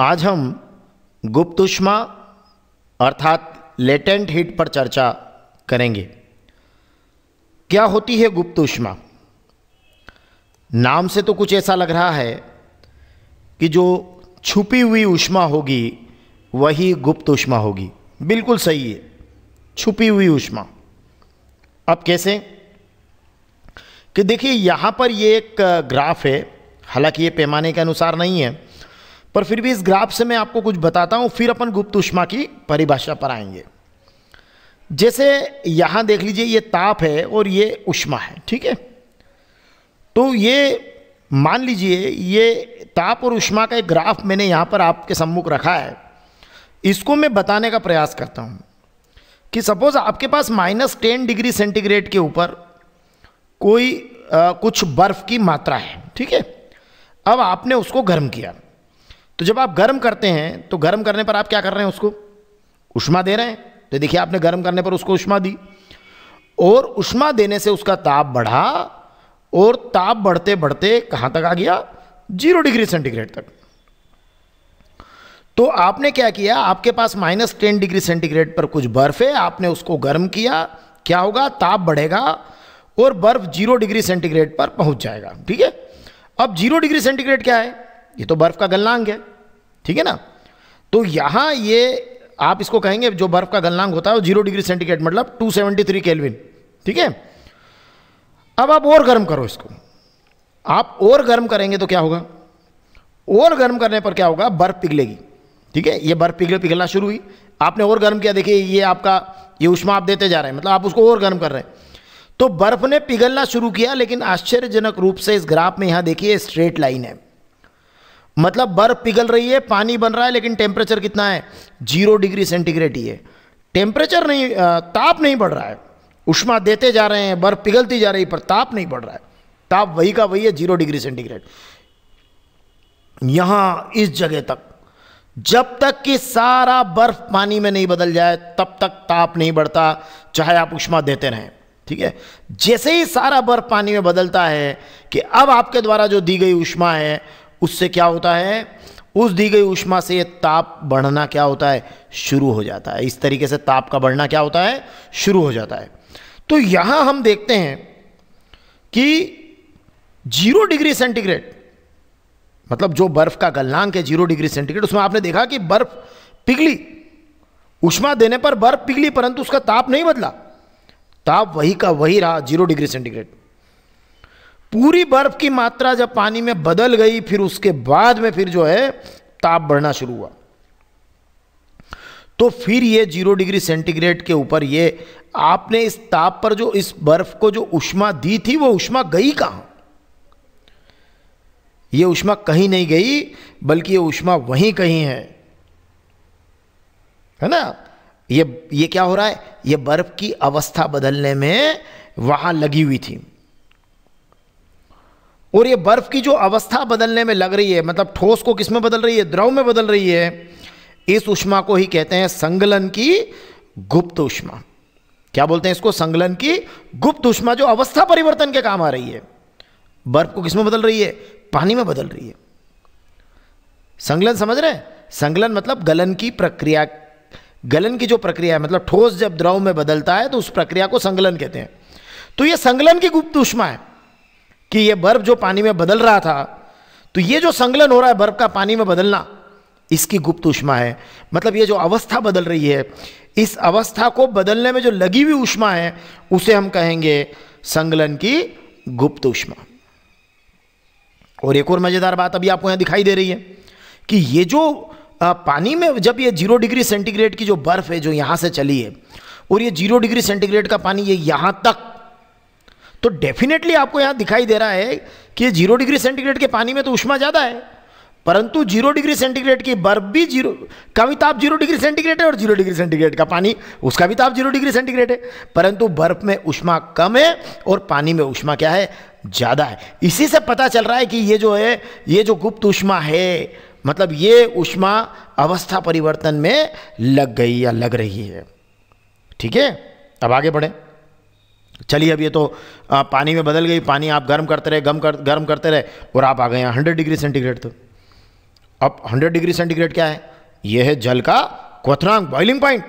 आज हम गुप्त ऊष्मा अर्थात लेटेंट हीट पर चर्चा करेंगे क्या होती है गुप्त ऊष्मा नाम से तो कुछ ऐसा लग रहा है कि जो छुपी हुई ऊष्मा होगी वही गुप्त ऊष्मा होगी बिल्कुल सही है छुपी हुई ऊष्मा अब कैसे कि देखिए यहाँ पर ये एक ग्राफ है हालांकि ये पैमाने के अनुसार नहीं है पर फिर भी इस ग्राफ से मैं आपको कुछ बताता हूँ फिर अपन गुप्त उष्मा की परिभाषा पर आएंगे जैसे यहाँ देख लीजिए ये ताप है और ये उष्मा है ठीक है तो ये मान लीजिए ये ताप और उष्मा का एक ग्राफ मैंने यहाँ पर आपके सम्मुख रखा है इसको मैं बताने का प्रयास करता हूँ कि सपोज़ आपके पास माइनस टेन डिग्री सेंटीग्रेड के ऊपर कोई आ, कुछ बर्फ़ की मात्रा है ठीक है अब आपने उसको गर्म किया तो जब आप गर्म करते हैं तो गर्म करने पर आप क्या कर रहे हैं उसको उष्मा दे रहे हैं तो देखिए आपने गर्म करने पर उसको उष्मा दी और उष्मा देने से उसका ताप बढ़ा और ताप बढ़ते बढ़ते कहां तक आ गया जीरो डिग्री सेंटीग्रेड तक तो आपने क्या किया आपके पास माइनस टेन डिग्री सेंटीग्रेड पर कुछ बर्फ है आपने उसको गर्म किया क्या होगा ताप बढ़ेगा और बर्फ जीरो डिग्री सेंटीग्रेड पर पहुंच जाएगा ठीक है अब जीरो डिग्री सेंटीग्रेड क्या है ये तो बर्फ़ का गलनांग है ठीक है ना तो यहां ये आप इसको कहेंगे जो बर्फ़ का गलनांग होता है वो जीरो डिग्री सेंटीग्रेड मतलब टू सेवेंटी थ्री केल्विन ठीक है अब आप और गर्म करो इसको आप और गर्म करेंगे तो क्या होगा और गर्म करने पर क्या होगा बर्फ़ पिघलेगी ठीक है ये बर्फ़ पिघले पिघलना शुरू हुई आपने और गर्म किया देखिए ये आपका ये उष्मा आप देते जा रहे हैं मतलब आप उसको और गर्म कर रहे हैं तो बर्फ़ ने पिघलना शुरू किया लेकिन आश्चर्यजनक रूप से इस ग्राफ में यहां देखिए स्ट्रेट लाइन है मतलब बर्फ पिघल रही है पानी बन रहा है लेकिन टेम्परेचर कितना है जीरो डिग्री सेंटीग्रेड ही है टेम्परेचर नहीं ताप नहीं बढ़ रहा है उष्मा देते जा रहे हैं बर्फ पिघलती जा रही है पर ताप नहीं बढ़ रहा है ताप वही का वही है जीरो डिग्री सेंटीग्रेड यहां इस जगह तक जब तक कि सारा बर्फ पानी में नहीं बदल जाए तब तक ताप नहीं बढ़ता चाहे आप उष्मा देते रहें ठीक है जैसे ही सारा बर्फ पानी में बदलता है कि अब आपके द्वारा जो दी गई उष्मा है उससे क्या होता है उस दी गई ऊष्मा से ताप बढ़ना क्या होता है शुरू हो जाता है इस तरीके से ताप का बढ़ना क्या होता है शुरू हो जाता है तो यहां हम देखते हैं कि जीरो डिग्री सेंटीग्रेड मतलब जो बर्फ का गलनांक है जीरो डिग्री सेंटीग्रेड उसमें आपने देखा कि बर्फ पिघली उष्मा देने पर बर्फ पिघली परंतु उसका ताप नहीं बदला ताप वही का वही रहा जीरो डिग्री सेंटीग्रेड पूरी बर्फ की मात्रा जब पानी में बदल गई फिर उसके बाद में फिर जो है ताप बढ़ना शुरू हुआ तो फिर ये जीरो डिग्री सेंटीग्रेड के ऊपर ये आपने इस ताप पर जो इस बर्फ को जो उष्मा दी थी वो उष्मा गई कहां ये उष्मा कहीं नहीं गई बल्कि ये उष्मा वहीं कहीं है है ना ये ये क्या हो रहा है ये बर्फ की अवस्था बदलने में वहां लगी हुई थी और ये बर्फ़ की जो अवस्था बदलने में लग रही है मतलब ठोस को किस में बदल रही है द्रव में बदल रही है इस उष्मा को ही कहते हैं संगलन की गुप्त उष्मा क्या बोलते हैं इसको संगलन की गुप्त उष्मा जो अवस्था परिवर्तन के काम आ रही है बर्फ को किसमें बदल रही है पानी में बदल रही है संगलन समझ रहे हैं संगलन मतलब गलन की प्रक्रिया गलन की जो प्रक्रिया है मतलब ठोस जब द्रव में बदलता है तो उस प्रक्रिया को संगलन कहते हैं तो ये संगलन की गुप्त उष्मा है कि ये बर्फ जो पानी में बदल रहा था तो ये जो संगलन हो रहा है बर्फ का पानी में बदलना इसकी गुप्त उष्मा है मतलब ये जो अवस्था बदल रही है इस अवस्था को बदलने में जो लगी हुई उष्मा है उसे हम कहेंगे संगलन की गुप्त उष्मा और एक और मज़ेदार बात अभी आपको यहां दिखाई दे रही है कि ये जो पानी में जब ये जीरो डिग्री सेंटीग्रेड की जो बर्फ़ है जो यहां से चली है और ये जीरो डिग्री सेंटीग्रेड का पानी ये यहां तक तो डेफिनेटली आपको यहां दिखाई दे रहा है कि जीरो डिग्री सेंटीग्रेड के पानी में तो उष्मा ज़्यादा है परंतु जीरो डिग्री सेंटीग्रेड की बर्फ भी जीरो का भी ताप जीरो डिग्री सेंटीग्रेड है और जीरो डिग्री सेंटीग्रेड का पानी उसका भी ताप जीरो डिग्री सेंटीग्रेड है परंतु बर्फ में उष्मा कम है और पानी में उष्मा क्या है ज़्यादा है इसी से पता चल रहा है कि ये जो है ये जो गुप्त उष्मा है मतलब ये उष्मा अवस्था परिवर्तन में लग गई या लग रही है ठीक है अब आगे बढ़े चलिए अब ये तो आ, पानी में बदल गई पानी आप गर्म करते रहे गर्म कर गर्म करते रहे और आप आ गए यहाँ हंड्रेड डिग्री सेंटीग्रेड तो अब हंड्रेड डिग्री सेंटीग्रेड क्या है यह है जल का क्वथनांक बॉइलिंग पॉइंट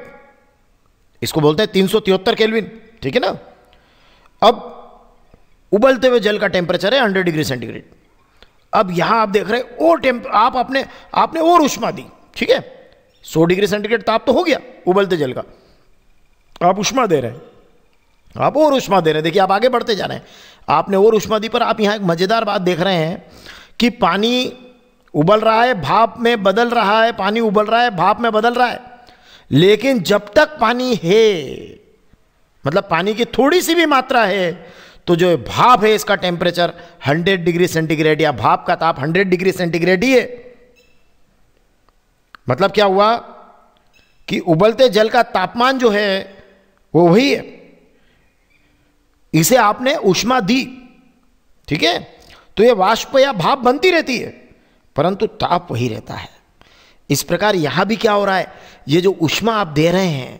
इसको बोलते हैं तीन सौ तिहत्तर केल्विन ठीक है ना अब उबलते हुए जल का टेम्परेचर है हंड्रेड डिग्री सेंटीग्रेड अब यहाँ आप देख रहे हैं और टेम्प आप अपने आपने और उष्मा दी ठीक है सौ डिग्री सेंटीग्रेड ताप तो हो गया उबलते जल का आप उष्मा दे रहे हैं आप और उष्मा दे रहे हैं देखिए आप आगे बढ़ते जा रहे हैं आपने और उष्मा दी पर आप यहाँ एक मज़ेदार बात देख रहे हैं कि पानी उबल रहा है भाप में बदल रहा है पानी उबल रहा है भाप में बदल रहा है लेकिन जब तक पानी है मतलब पानी की थोड़ी सी भी मात्रा है तो जो भाप है इसका टेम्परेचर 100 डिग्री सेंटीग्रेड या भाप का ताप 100 डिग्री सेंटीग्रेड ही है मतलब क्या हुआ कि उबलते जल का तापमान जो है वो वही है इसे आपने उष्मा दी ठीक है तो ये वाष्प या भाप बनती रहती है परंतु ताप वही रहता है इस प्रकार यहां भी क्या हो रहा है ये जो उष्मा आप दे रहे हैं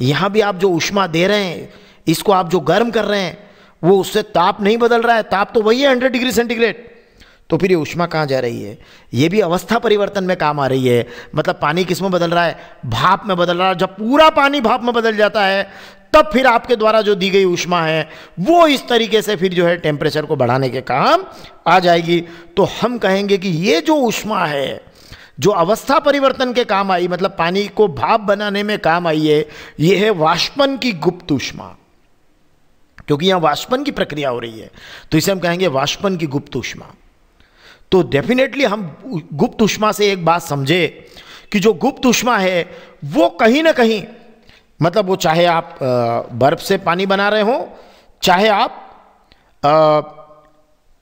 यहां भी आप जो उष्मा दे रहे हैं इसको आप जो गर्म कर रहे हैं वो उससे ताप नहीं बदल रहा है ताप तो वही है हंड्रेड डिग्री सेंटीग्रेड तो फिर ये उष्मा कहाँ जा रही है ये भी अवस्था परिवर्तन में काम आ रही है मतलब पानी किस में बदल रहा है भाप में बदल रहा है जब पूरा पानी भाप में बदल जाता है तब फिर आपके द्वारा जो दी गई ऊष्मा है वो इस तरीके से फिर जो है टेम्परेचर को बढ़ाने के काम आ जाएगी तो हम कहेंगे कि ये जो ऊष्मा है जो अवस्था परिवर्तन के काम आई मतलब पानी को भाप बनाने में काम आई है ये है वाष्पन की गुप्त ऊष्मा क्योंकि यहां वाष्पन की प्रक्रिया हो रही है तो इसे हम कहेंगे वाष्पन की गुप्त ऊष्मा तो डेफिनेटली हम गुप्त ऊष्मा से एक बात समझे कि जो गुप्त ऊष्मा है वो कहीं ना कहीं मतलब वो चाहे आप बर्फ़ से पानी बना रहे हों चाहे आप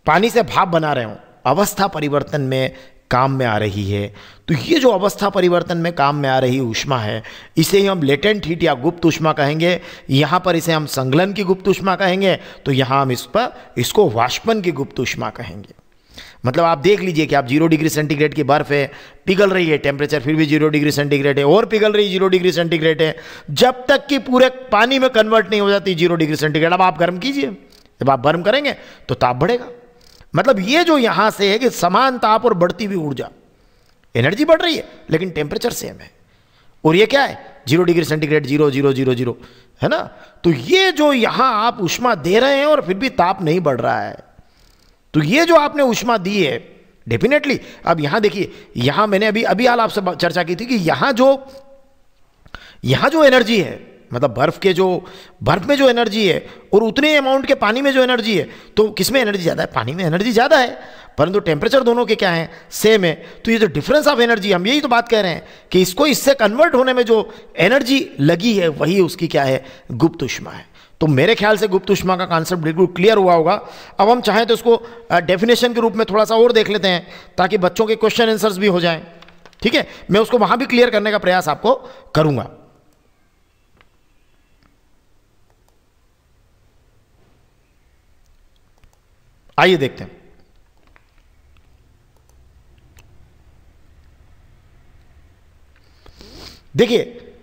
पानी से भाप बना रहे हों अवस्था परिवर्तन में काम में आ रही है तो ये जो अवस्था परिवर्तन में काम में आ रही ऊष्मा है इसे ही हम लेटेंट हीट या गुप्त ऊष्मा कहेंगे यहाँ पर इसे हम संगलन की गुप्त ऊष्मा कहेंगे तो यहाँ हम इस पर इसको वाष्पन की गुप्त ऊष्मा कहेंगे मतलब आप देख लीजिए कि आप जीरो डिग्री सेंटीग्रेड की बर्फ़ है पिघल रही है टेम्परेचर फिर भी जीरो डिग्री सेंटीग्रेड है और पिघल रही जीरो डिग्री सेंटीग्रेड है जब तक कि पूरे पानी में कन्वर्ट नहीं हो जाती जीरो डिग्री सेंटीग्रेड अब आप गर्म कीजिए जब आप गर्म करेंगे तो ताप बढ़ेगा मतलब ये जो यहाँ से है कि समान ताप और बढ़ती हुई ऊर्जा एनर्जी बढ़ रही है लेकिन टेम्परेचर सेम है और ये क्या है zero degree centigrade zero zero zero zero है ना तो ये जो यहाँ आप उष्मा दे रहे हैं और फिर भी ताप नहीं बढ़ रहा है तो ये जो आपने उष्मा दी है डेफिनेटली अब यहां देखिए यहां मैंने अभी अभी हाल आपसे चर्चा की थी कि यहां जो यहां जो एनर्जी है मतलब बर्फ़ के जो बर्फ़ में जो एनर्जी है और उतने अमाउंट के पानी में जो एनर्जी है तो किसमें एनर्जी ज़्यादा है पानी में एनर्जी ज़्यादा है परंतु टेम्परेचर दोनों के क्या है सेम है तो ये जो डिफरेंस ऑफ एनर्जी हम यही तो बात कह रहे हैं कि इसको इससे कन्वर्ट होने में जो एनर्जी लगी है वही उसकी क्या है गुप्त उष्मा है तो मेरे ख्याल से गुप्त उष्मा का कॉन्सेप्ट बिल्कुल क्लियर हुआ होगा अब हम चाहें तो इसको डेफिनेशन के रूप में थोड़ा सा और देख लेते हैं ताकि बच्चों के क्वेश्चन आंसर्स भी हो जाएं ठीक है मैं उसको वहां भी क्लियर करने का प्रयास आपको करूंगा आइए देखते हैं देखिए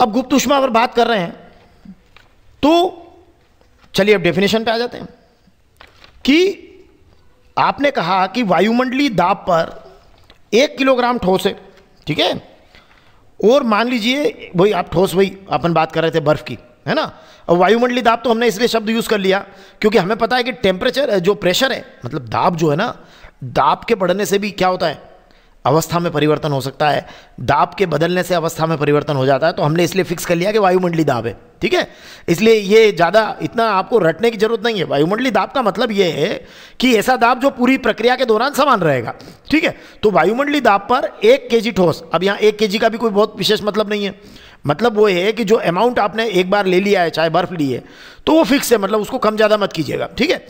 अब गुप्त उष्मा अगर बात कर रहे हैं तो चलिए अब डेफिनेशन पे आ जाते हैं कि आपने कहा कि वायुमंडलीय दाब पर एक किलोग्राम ठोस है ठीक है और मान लीजिए वही आप ठोस वही अपन बात कर रहे थे बर्फ़ की है ना और वायुमंडलीय दाब तो हमने इसलिए शब्द यूज़ कर लिया क्योंकि हमें पता है कि टेम्परेचर जो प्रेशर है मतलब दाब जो है ना दाब के बढ़ने से भी क्या होता है अवस्था में परिवर्तन हो सकता है दाब के बदलने से अवस्था में परिवर्तन हो जाता है तो हमने इसलिए फिक्स कर लिया कि वायुमंडली दाब है ठीक है इसलिए ये ज़्यादा इतना आपको रटने की जरूरत नहीं है वायुमंडली दाब का मतलब ये है कि ऐसा दाब जो पूरी प्रक्रिया के दौरान समान रहेगा ठीक है तो वायुमंडली दाब पर एक के ठोस अब यहाँ एक के का भी कोई बहुत विशेष मतलब नहीं है मतलब वो है कि जो अमाउंट आपने एक बार ले लिया है चाहे बर्फ ली है तो वो फिक्स है मतलब उसको कम ज़्यादा मत कीजिएगा ठीक है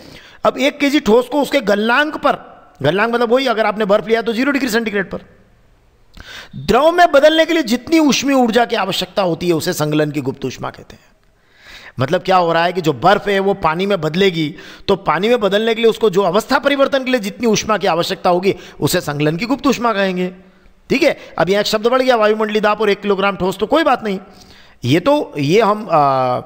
अब एक के ठोस को उसके गलनांक पर गलनांक मतलब वही अगर आपने बर्फ लिया तो जीरो डिग्री सेंटीग्रेड पर द्रव में बदलने के लिए जितनी उष्मी ऊर्जा की आवश्यकता होती है उसे संगलन की गुप्त ऊष्मा कहते हैं मतलब क्या हो रहा है कि जो बर्फ है वो पानी में बदलेगी तो पानी में बदलने के लिए उसको जो अवस्था परिवर्तन के लिए जितनी उष्मा की आवश्यकता होगी उसे संगलन की गुप्त उष्मा कहेंगे ठीक है अब यहाँ एक शब्द बढ़ गया वायुमंडली दाप और एक किलोग्राम ठोस तो कोई बात नहीं ये तो ये हम आ,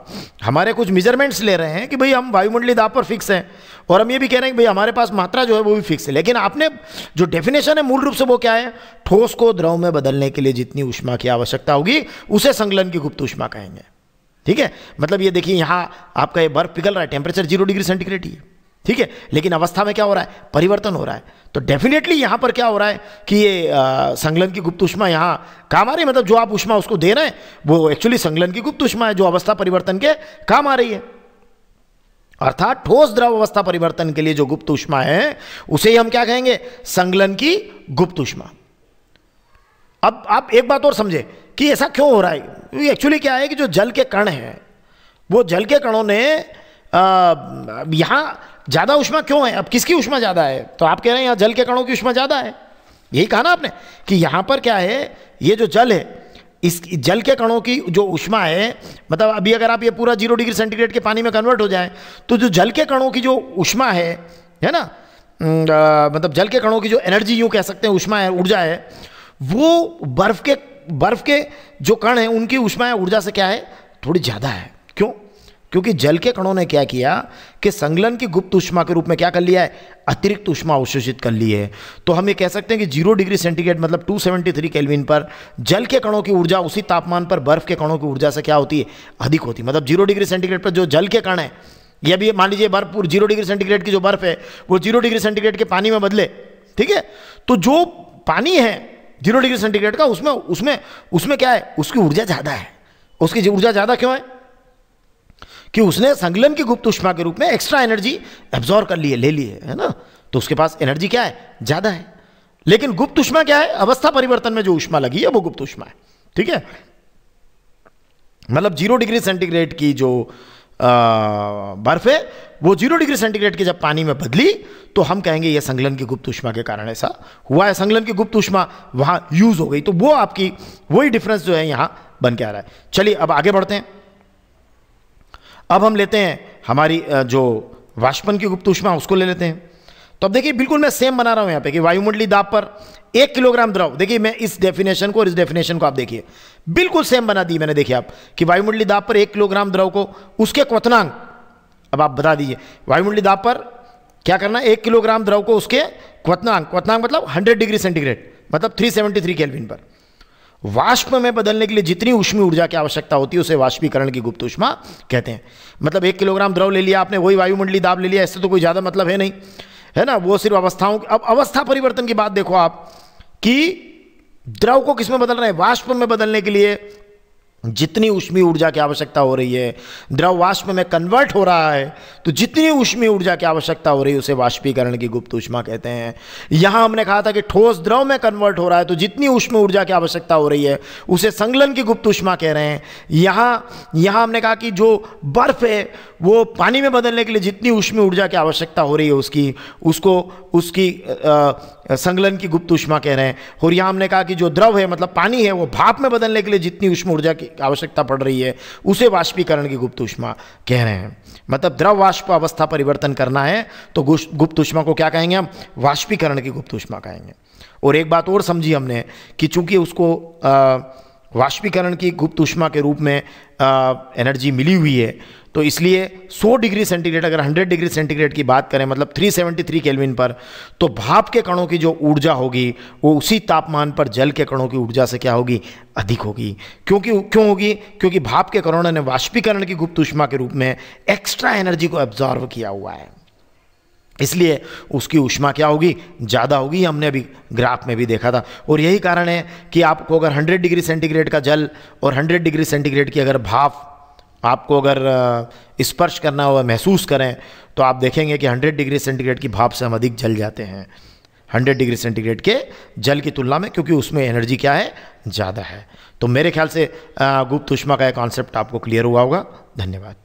हमारे कुछ मेजरमेंट्स ले रहे हैं कि भाई हम वायुमंडलीय दाब पर फिक्स हैं और हम ये भी कह रहे हैं कि भाई हमारे पास मात्रा जो है वो भी फिक्स है लेकिन आपने जो डेफिनेशन है मूल रूप से वो क्या है ठोस को द्रव में बदलने के लिए जितनी उष्मा की आवश्यकता होगी उसे संगलन की गुप्त उष्मा कहेंगे ठीक है मतलब ये देखिए यहाँ आपका ये बर्फ पिघल रहा है टेम्परेचर जीरो डिग्री सेंटीग्रेड ही है ठीक है लेकिन अवस्था में क्या हो रहा है परिवर्तन हो रहा है तो डेफिनेटली यहां पर क्या हो रहा है कि ये संगलन की गुप्त उष्मा यहां काम आ रही है मतलब जो आप उष्मा उसको दे रहे हैं वो एक्चुअली संगलन की गुप्त उष्मा है जो अवस्था परिवर्तन के काम आ रही है अर्थात ठोस द्रव अवस्था परिवर्तन के लिए जो गुप्त उष्मा है उसे ही हम क्या कहेंगे संगलन की गुप्त उष्मा अब आप एक बात और समझे कि ऐसा क्यों हो रहा है एक्चुअली क्या है कि जो जल के कण हैं वो जल के कणों ने यहाँ ज़्यादा उष्मा क्यों है अब किसकी उष्मा ज़्यादा है तो आप कह रहे हैं यहाँ जल के कणों की उष्मा ज़्यादा है यही कहा ना आपने कि यहाँ पर क्या है ये जो जल है इस जल के कणों की जो उष्मा है मतलब अभी अगर आप ये पूरा जीरो डिग्री सेंटीग्रेड के पानी में कन्वर्ट हो जाए तो जो जल के कणों की जो उष्मा है है ना मतलब जल के कणों की जो एनर्जी यूँ कह सकते हैं उष्मा है ऊर्जा है वो बर्फ़ के बर्फ़ के जो कण हैं उनकी उष्मा है ऊर्जा से क्या है थोड़ी ज़्यादा है क्योंकि जल के कणों ने क्या किया कि संगलन की गुप्त ऊष्मा के रूप में क्या कर लिया है अतिरिक्त ऊष्मा अवशोषित कर ली है तो हम ये कह सकते हैं कि जीरो डिग्री सेंटीग्रेड मतलब 273 सेवेंटी केल्विन पर जल के कणों की ऊर्जा उसी तापमान पर बर्फ के कणों की ऊर्जा से क्या होती है अधिक होती है मतलब जीरो डिग्री सेंटीग्रेड पर जो जल के कण है यह भी मान लीजिए बर्फ जीरो डिग्री सेंटीग्रेड की जो बर्फ है वो जीरो डिग्री सेंटीग्रेड के पानी में बदले ठीक है तो जो पानी है जीरो डिग्री सेंटीग्रेड का उसमें उसमें उसमें क्या है उसकी ऊर्जा ज़्यादा है उसकी ऊर्जा ज़्यादा क्यों है कि उसने संगलन की गुप्त उष्मा के रूप में एक्स्ट्रा एनर्जी एब्जॉर्व कर लिए ले ली है, है ना तो उसके पास एनर्जी क्या है ज़्यादा है लेकिन गुप्त उष्मा क्या है अवस्था परिवर्तन में जो उष्मा लगी है वो गुप्त उष्मा है ठीक है मतलब जीरो डिग्री सेंटीग्रेड की जो बर्फ है वो जीरो डिग्री सेंटीग्रेड के जब पानी में बदली तो हम कहेंगे ये संगलन की गुप्त उष्मा के कारण ऐसा हुआ है संगलन की गुप्त उष्मा वहां यूज़ हो गई तो वो आपकी वही डिफरेंस जो है यहां बन के आ रहा है चलिए अब आगे बढ़ते हैं अब हम लेते हैं हमारी जो वाष्पन की गुप्त उष्मा उसको ले लेते हैं तो अब देखिए बिल्कुल मैं सेम बना रहा हूँ यहाँ पे कि वायुमंडली दाब पर एक किलोग्राम द्रव देखिए मैं इस डेफिनेशन को और इस डेफिनेशन को आप देखिए बिल्कुल सेम बना दी मैंने देखिए आप कि वायुमंडली दाब पर एक किलोग्राम द्रव को उसके क्वतनांक अब आप बता दीजिए वायुमंडली दाब पर क्या करना है एक किलोग्राम द्रव को उसके क्वतनांक क्वतनांक मतलब हंड्रेड डिग्री सेंटीग्रेड मतलब थ्री सेवेंटी थ्री पर वाष्प में बदलने के लिए जितनी उष्मी ऊर्जा की आवश्यकता होती है उसे वाष्पीकरण की गुप्त उष्मा कहते हैं मतलब एक किलोग्राम द्रव ले लिया आपने वही वायुमंडली दाब ले लिया ऐसे तो कोई ज़्यादा मतलब है नहीं है ना वो सिर्फ अवस्थाओं अब अवस्था परिवर्तन की बात देखो आप कि द्रव को किसमें बदलना बदल रहे हैं वाष्प में बदलने के लिए जितनी उष्मी ऊर्जा की आवश्यकता हो रही है द्रव वाष्प में कन्वर्ट हो रहा है तो जितनी उष्मी ऊर्जा की आवश्यकता हो रही है उसे वाष्पीकरण की गुप्त उष्मा कहते हैं यहाँ हमने कहा था कि ठोस द्रव में कन्वर्ट हो रहा है तो जितनी उष्म ऊर्जा की आवश्यकता हो रही है उसे संगलन की गुप्त उष्मा कह रहे हैं यहाँ यहाँ हमने कहा कि जो बर्फ़ है वो पानी में बदलने के लिए जितनी उष्मी ऊर्जा की आवश्यकता हो रही है उसकी उसको उसकी संगलन की गुप्त उष्मा कह रहे हैं होरियाम ने कहा कि जो द्रव है मतलब पानी है वो भाप में बदलने के लिए जितनी उष्म ऊर्जा की आवश्यकता पड़ रही है उसे वाष्पीकरण की गुप्त उष्मा कह रहे हैं मतलब द्रव वाष्प अवस्था परिवर्तन करना है तो गुप्त उष्मा को क्या कहेंगे हम वाष्पीकरण की गुप्त उष्मा कहेंगे और एक बात और समझी हमने कि चूंकि उसको वाष्पीकरण की गुप्त उष्मा के रूप में एनर्जी मिली हुई है तो इसलिए 100 डिग्री सेंटीग्रेड अगर 100 डिग्री सेंटीग्रेड की बात करें मतलब 373 केल्विन पर तो भाप के कणों की जो ऊर्जा होगी वो उसी तापमान पर जल के कणों की ऊर्जा से क्या होगी अधिक होगी क्योंकि क्यों होगी क्योंकि भाप के कणों ने वाष्पीकरण की गुप्त ऊष्मा के रूप में एक्स्ट्रा एनर्जी को एब्जॉर्व किया हुआ है इसलिए उसकी ऊष्मा क्या होगी ज़्यादा होगी हमने अभी ग्राफ में भी देखा था और यही कारण है कि आपको अगर 100 डिग्री सेंटीग्रेड का जल और 100 डिग्री सेंटीग्रेड की अगर भाप आपको अगर स्पर्श करना हो महसूस करें तो आप देखेंगे कि 100 डिग्री सेंटीग्रेड की भाप से हम अधिक जल जाते हैं 100 डिग्री सेंटीग्रेड के जल की तुलना में क्योंकि उसमें एनर्जी क्या है ज़्यादा है तो मेरे ख्याल से गुप्त उष्मा का यह कॉन्सेप्ट आपको क्लियर हुआ होगा धन्यवाद